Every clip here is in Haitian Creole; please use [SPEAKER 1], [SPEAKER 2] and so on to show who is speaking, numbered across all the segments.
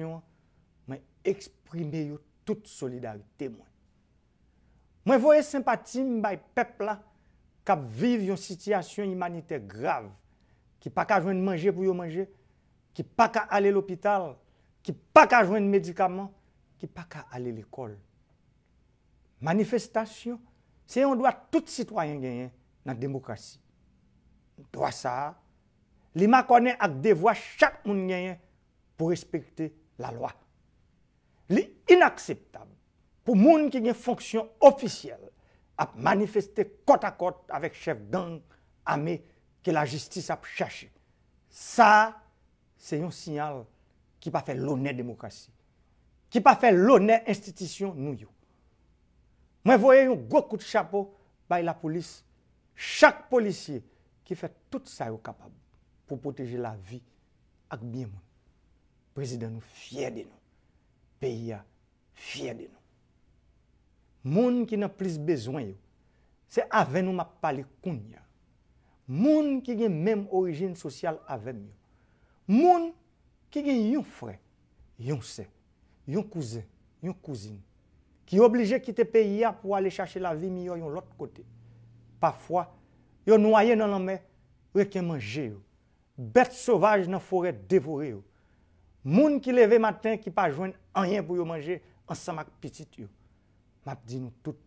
[SPEAKER 1] mwen eksprime yon tout solidarite mwen. Mwen voye sempatim bay pepla kap viv yon sityasyon imanite grav ki pa ka jwen manje pou yon manje, ki pa ka ale l'opital, ki pa ka jwen medikaman, ki pa ka ale l'ekol. Manifestasyon se yon dwa tout sitwayen genyen nan demokrasi. Dwa sa, li ma konen ak devwa chak moun genyen pou respekte La loa. Li inakseptab pou moun ki gen fonksyon ofisyel ap manifeste kot akot avek chef gang ame ke la jistis ap chache. Sa, se yon sinyal ki pa fe lonen demokrasi. Ki pa fe lonen institisyon nou yo. Mwen voye yon gokout chapo bay la polis. Chak polisye ki fe tout sa yo kapab pou poteje la vi ak bie moun. Prezident nou fye de nou, peyi ya fye de nou. Moun ki nan plis bezwen yo, se aven nou ma pali koun ya. Moun ki gen menm orijin sosyal aven yo. Moun ki gen yon fre, yon se, yon kouzen, yon kouzin, ki yo oblije kite peyi ya pou ale chache la vi mi yo yon lot kote. Pafwa, yo nou aye nan anme, reke manje yo. Bet sovaj nan fore devore yo. Moun ki leve matin ki pa jwen anyen pou yo manje ansan mak pitit yo. Map di nou tout.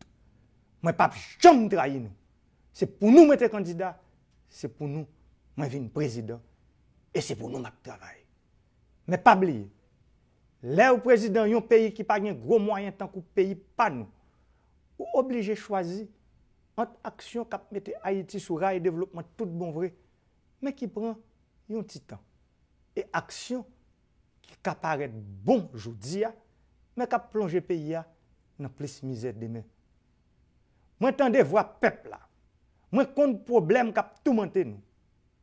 [SPEAKER 1] Mwen pa jom dra yi nou. Se pou nou mwen te kandida. Se pou nou mwen vin prezident. E se pou nou mak travay. Mwen pa bli. Lè ou prezident yon peyi ki pa gen gro mwayen tankou peyi pa nou. Ou oblije chwazi. Ant aksyon kap mwen te ayiti sou raye devlopman tout bon vre. Mwen ki pran yon titan. E aksyon. ki ka paret bon joudi ya, men ka plonje peyi ya nan plis mizèd de men. Mwen tende vwa pep la, mwen kont problem kap tou mante nou.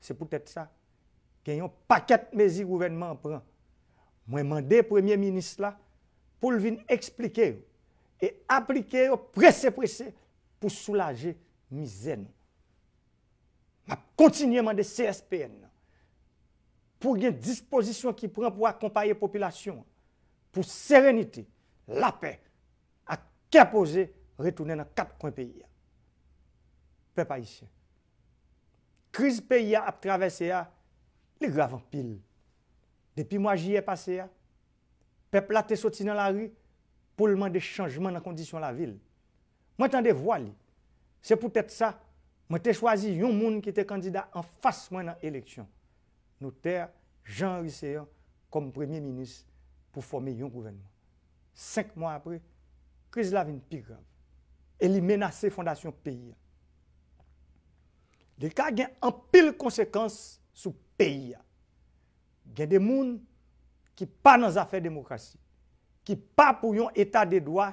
[SPEAKER 1] Se pou tèt sa, genyon paket mezi gouvernement pran. Mwen mande premier-ministre la, pou lvin eksplike yo, e aplike yo prese-prese, pou soulaje mizèd nou. Mwen kontinye mande CSPN nan. pou gen dispozisyon ki pren pou akompaye populasyon pou serenite la pe a ke apose retounen nan kap kwen peyi ya. Pe pa isye. Kriz peyi ya ap travese ya, li grav an pil. Depi mwa jiye pase ya, pepla te soti nan la ri pou lman de chanjman nan kondisyon la vil. Mwen tan de voali, se pou tete sa, mwen te chwazi yon moun ki te kandida an fas mwen nan eleksyon. nou ter Jean-Henri Seyon kom premier-ministre pou fome yon kouvenman. Senk moun apre, kriz la vin pigran e li menase fondasyon peyi. De ka gen an pil konsekans sou peyi. Gen de moun ki pa nan zafè demokrasi, ki pa pou yon etat de doa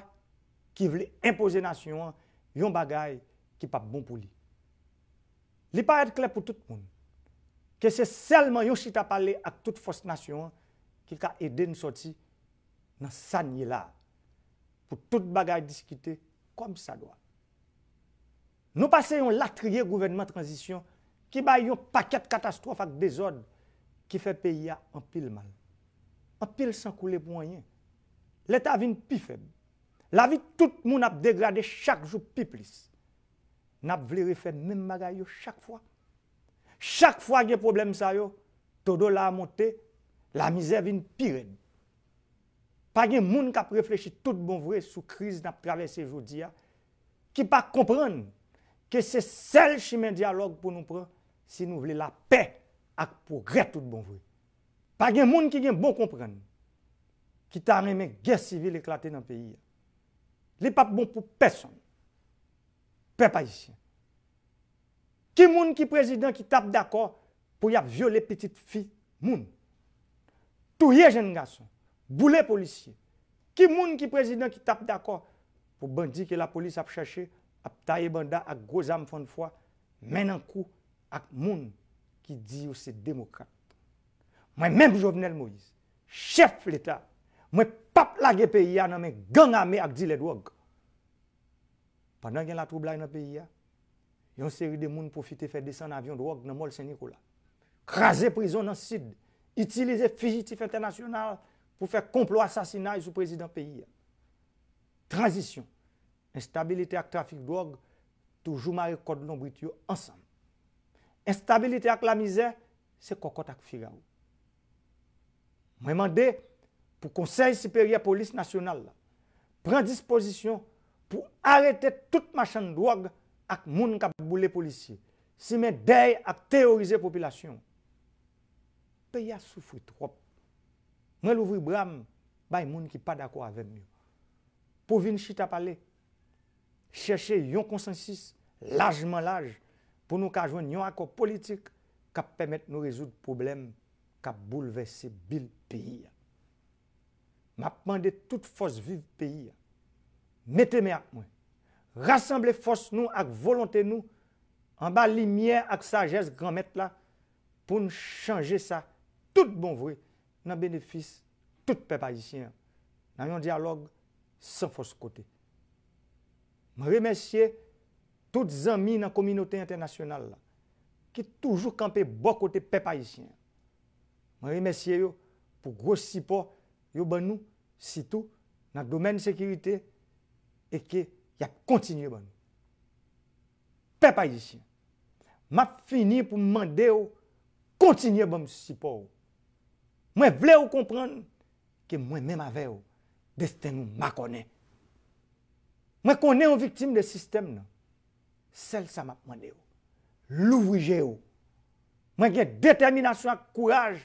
[SPEAKER 1] ki vle impose nasyon yon bagay ki pa bon pou li. Li pa et kler pou tout moun. ke se selman yon si ta pale ak tout fosnasyon ki ka ede nou soti nan san nye la pou tout bagay diskite kom sa doa. Nou pase yon latriye gouvenman transisyon ki bay yon paket katastrof ak bezod ki fe peyi ya an pil man. An pil san koule pwoyen. Leta avin pi fem. La vi tout moun ap degradé chak jou pi plis. Nap vle refem men bagay yo chak fwa Chak fwa gen problem sa yo, to do la amote, la mizè vin pirem. Pa gen moun kap reflechi tout bon vre sou kriz nan pralese jodi ya, ki pa kompran ke se sel chimen diyalog pou nou pran si nou vle la pe ak pou re tout bon vre. Pa gen moun ki gen bon kompran ki ta remen gen sivil eklate nan peyi ya. Li pa bon pou pe son. Pe pa isi. Ki moun ki prezident ki tap d'akor pou yap viole petite fi moun? Touye jen nga son, boule polisye. Ki moun ki prezident ki tap d'akor pou bandi ki la polis ap chache, ap taye banda ak groz am fon fwa, men an kou ak moun ki di yo se demokrate. Mwen menjou vnel Moïse, chef l'Etat, mwen pap lage peyi ya nan men gang ame ak di le drog. Panan gen la troubla yon peyi ya, yon seri de moun pou fite fè desan avyon drog nan mol senikola. Krasè prison nan sid, itilize fugitif internasyonal pou fè komplo asasinaj sou prezident peyi. Transisyon, instabilite ak trafik drog, toujou mare kod non lombrit yo ansam. Instabilite ak la mizè, se kokot ak figa ou. Mwen mande pou konsey siperye polis nasyonal, pren disposisyon pou arete tout machan drog ak moun kap boule polisi, si men dey ak teorize popilasyon, pe ya soufri trop. Mwen louvri bram, bay moun ki pa dako avem nou. Pou vin chita pale, cheshe yon konsensis, lajman laj, pou nou ka jwen yon akop politik, kap pemet nou rezoud problem, kap boule vese bil peyi. Mwen ap mande tout fos viv peyi, mette me ak mwen, rassemble fos nou ak volante nou an ba limye ak sajez granmet la pou nou chanje sa tout bon vre nan benefis tout pepayisyen nan yon diyalog san fos kote. Mwen remesye tout zami nan kominote internasyonal la ki toujou kampe bokote pepayisyen. Mwen remesye yo pou gwo sipo yo ban nou sitou nan domen sekirite e ke ya kontinye bon. Pe pa yisi, map fini pou mande yo kontinye bon si po. Mwen vle yo kompran ke mwen men ma ve yo desten yo makone. Mwen kone yo viktim de sistem nan, sel sa map mande yo. Lou vrije yo. Mwen gen determinasyon ak kouraj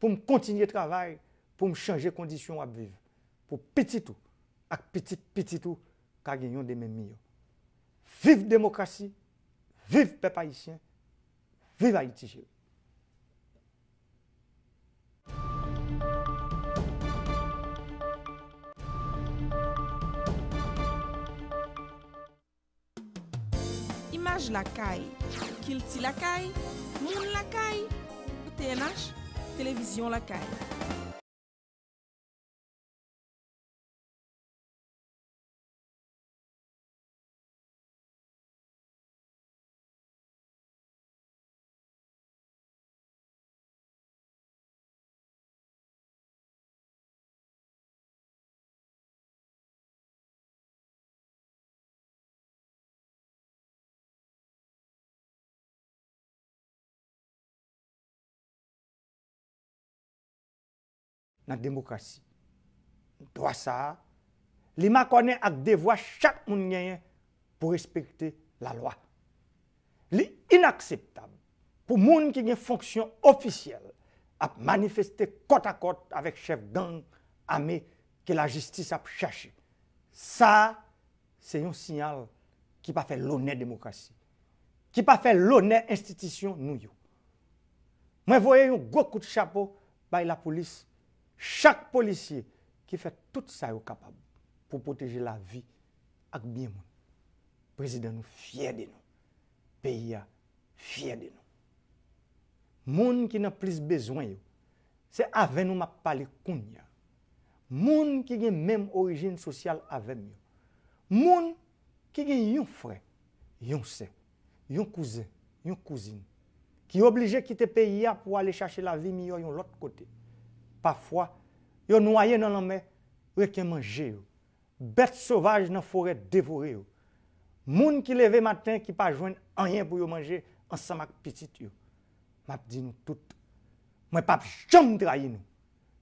[SPEAKER 1] pou m kontinye travay, pou m chanje kondisyon wap vive. Pou pitit ou, ak pitit pitit ou, kage yon demen miyo. Viv demokrasi, viv pepayisyen, viv ayitijyo. IMAJ LA KAI KILTI LA KAI MOUMOUM LA KAI TNH TELEVISYON LA KAI nan demokrasi. Dwa sa, li makone ak devwa chak moun nyeye pou respekte la lwa. Li inakseptab pou moun ki gen fonksyon ofisyel ap manifeste kot akot avek chef gang ame ki la jistis ap chache. Sa, se yon sinyal ki pa fe lonen demokrasi. Ki pa fe lonen institisyon nou yo. Mwen voye yon gokout chapo bay la polis Chak polisi ki fe tout sa yo kapab pou poteje la vi ak bieman. Prezident nou fye de nou. Peiya fye de nou. Moun ki nan plis bezwen yo, se aven nou ma pali koun ya. Moun ki gen menm orijin sosyal aven yo. Moun ki gen yon fre, yon se, yon kouzen, yon kouzin. Ki yo oblije kite peiya pou ale chache la vi miyo yon lot kote yo. Pafwa, yo noye nan lamè, reken manje yo. Bet sovaj nan foret devore yo. Moun ki leve matin ki pa jwen anyen pou yo manje, ansan mak pitit yo. Map di nou tout. Mwen pa jom dra yi nou.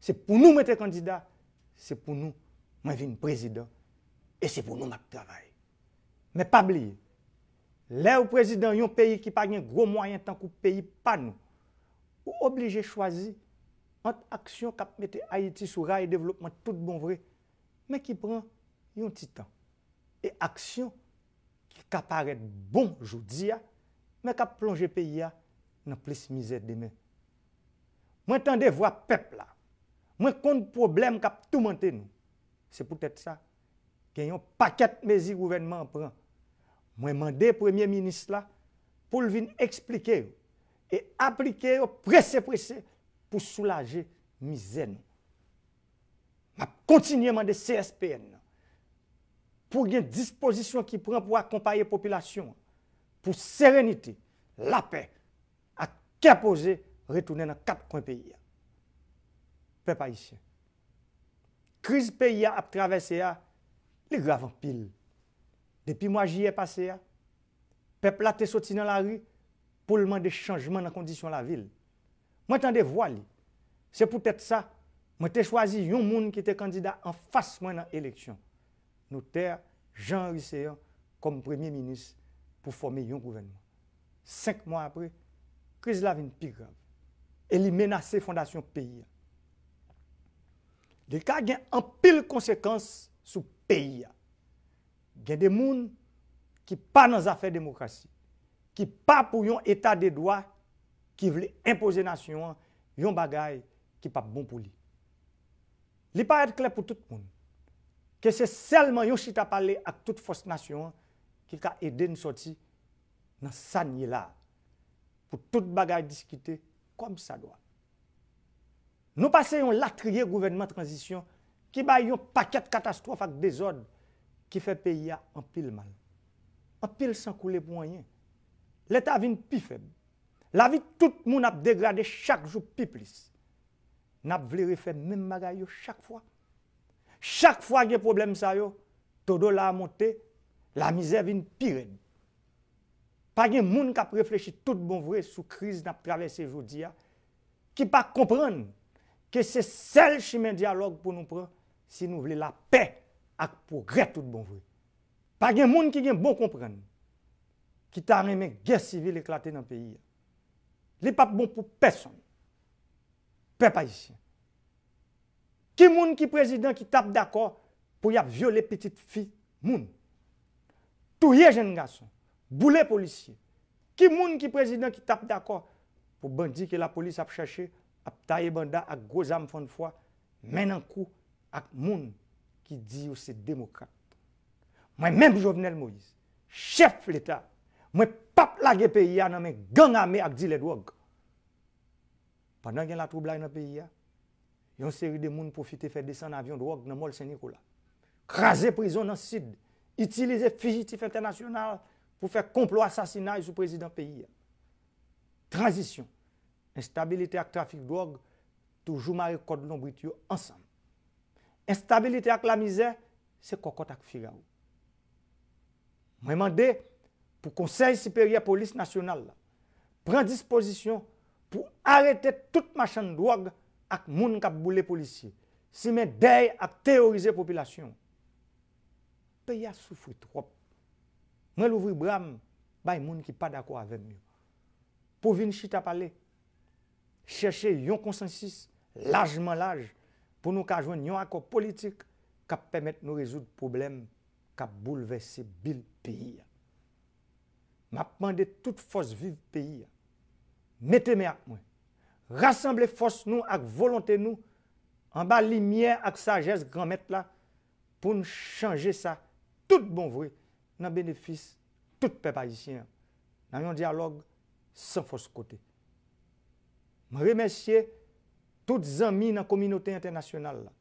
[SPEAKER 1] Se pou nou mwen te kandida, se pou nou mwen vin prezident. E se pou nou mak travay. Mwen pa bli. Le ou prezident yon peyi ki pa gen gro mwayen tank ou peyi pa nou. Ou oblije chwazi Ant aksyon kap mette Aiti sou raye devlopman tout bon vre, men ki pran yon titan. E aksyon ki kap aret bon joudi ya, men kap plonje peyi ya nan plis mizet demen. Mwen tende vwa pep la, mwen kont problem kap tout manten nou. Se pou tete sa, gen yon paket mezi gouvenman pran. Mwen mande premier minis la, pou lvin eksplike yo, e aplike yo prese prese, pou soulaje mi zen. Ma kontinye man de CSPN, pou gen disposisyon ki pran pou akompaye popylasyon, pou serenite, la pe, a ke apose retounen an kap kon peyi ya. Pe pa isye. Kriz peyi ya ap travese ya, li grav an pil. Depi mwa jiye pase ya, pe platte soti nan la ri, pou lman de chanjman nan kondisyon la vil. Mwen tan de voali, se pou tèt sa, mwen te chwazi yon moun ki te kandida an fas mwen an eleksyon. Nou ter Jean Risseyan kom premye minis pou fome yon kouvenman. Senk moun apre, kriz lavin pigran, eli menase fondasyon peyi. De ka gen an pil konsekans sou peyi. Gen de moun ki pa nan zafè demokrasi, ki pa pou yon etat de doa, ki vle impoze nasyon yon bagay ki pa bon pou li. Li pa et klet pou tout moun, ke se selman yon chita pale ak tout fos nasyon ki ka ede nou soti nan san nye la, pou tout bagay diskite kom sa doa. Nou pase yon latriye gouvenman transisyon ki ba yon paket katastrof ak de zon ki fe peyi ya an pil man. An pil san koule pou an yen. Le ta vin pi feb. La vi tout moun ap degrade chak jou pi plis. Nap vle refen men magay yo chak fwa. Chak fwa gen problem sa yo, todo la amonte, la mizè vin piren. Pa gen moun kap reflechi tout bon vre sou kriz nap prave se jodi ya, ki pa kompran ke se sel chimen dialog pou nou pran si nou vle la pe ak pou re tout bon vre. Pa gen moun ki gen bon kompran ki ta remen gen sivil eklate nan peyi ya. Li pa bon pou peson. Pe pa yisi. Ki moun ki prezident ki tap d'akor pou yap viole petite fi moun. Touye jen gason, boule polisye. Ki moun ki prezident ki tap d'akor pou bandi ke la polis ap chache, ap taye banda ak goz am fon fwa, men an kou ak moun ki di yo se demokrate. Mwen menjouvenel Moïse, chef fleta, mwen prezident, wap lage peyi ya nan men gang ame ak di le drog. Panan gen la troubla yon peyi ya, yon seri de moun profite fè desan avyon drog nan mol Senikou la. Krasè prison nan Sid, itilize fugitif internasyonal pou fè komplo asasina yon sou prezident peyi ya. Transisyon, instabilite ak trafik drog, toujou mare kod lombrit non yo ansam. Instabilite ak la mizè, se kokot ak figa ou. Mwen mande, pou konsey siperye polis nasyonal, pren dispozisyon pou arete tout machan drog ak moun kap boule polisye, si men dey ak teorize popilasyon. Peya soufri trop. Men louvri bram bay moun ki pa dako avem. Po vin chita pale, cheshe yon konsensis lajman laj pou nou ka jwen yon akop politik kap pemet nou rezoud problem kap boule ve se bil peya. m ap mande tout fos vive peyi, mette mè ak mwen, rassemble fos nou ak volante nou, an ba limye ak sajez granmet la, pou n chanje sa, tout bon vre, nan benefis, tout pe pa isyen, nan yon dialog, san fos kote. M remesye, tout zanmi nan kominote internasyonal la,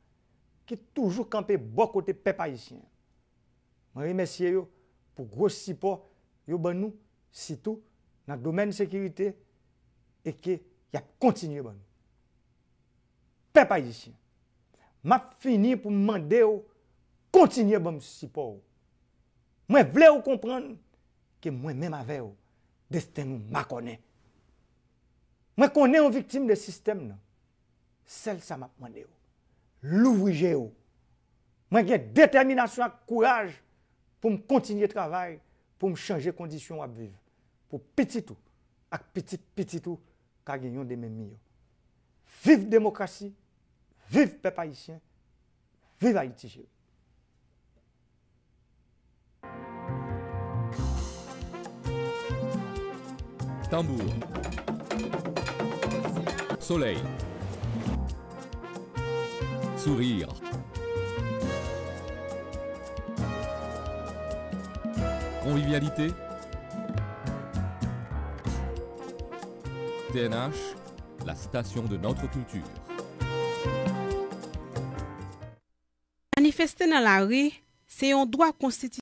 [SPEAKER 1] ki toujou kampe bo kote pe pa isyen. M remesye yo, pou gwo sipo, yo ban nou sitou nan domen sekirite e ke ya kontinye ban nou. Pe pa yisi, map fini pou mande yo kontinye ban msipo ou. Mwen vle ou kompran ke mwen men mave ou desten ou makone. Mwen kone ou viktim de sistem nou, sel sa map mande ou. Lou vrije ou. Mwen gen determinasyon ak kouraj pou m kontinye travay pour changer les conditions à vivre. Pour petit tout, avec petit, petit tout, y a des mêmes millions. Vive la démocratie, vive le peuple haïtien, vive Haïti. Tambour. Soleil. Sourire. convivialité TNH, la station de notre culture. Manifester dans la rue, c'est un droit constitutionnel.